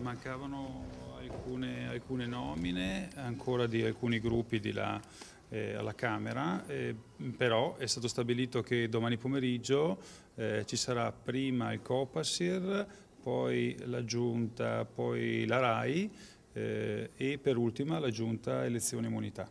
Mancavano alcune, alcune, nomine ancora di alcuni gruppi di là eh, alla Camera, eh, però è stato stabilito che domani pomeriggio eh, ci sarà prima il Copasir, poi la Giunta, poi la RAI eh, e per ultima la Giunta Elezione Immunità.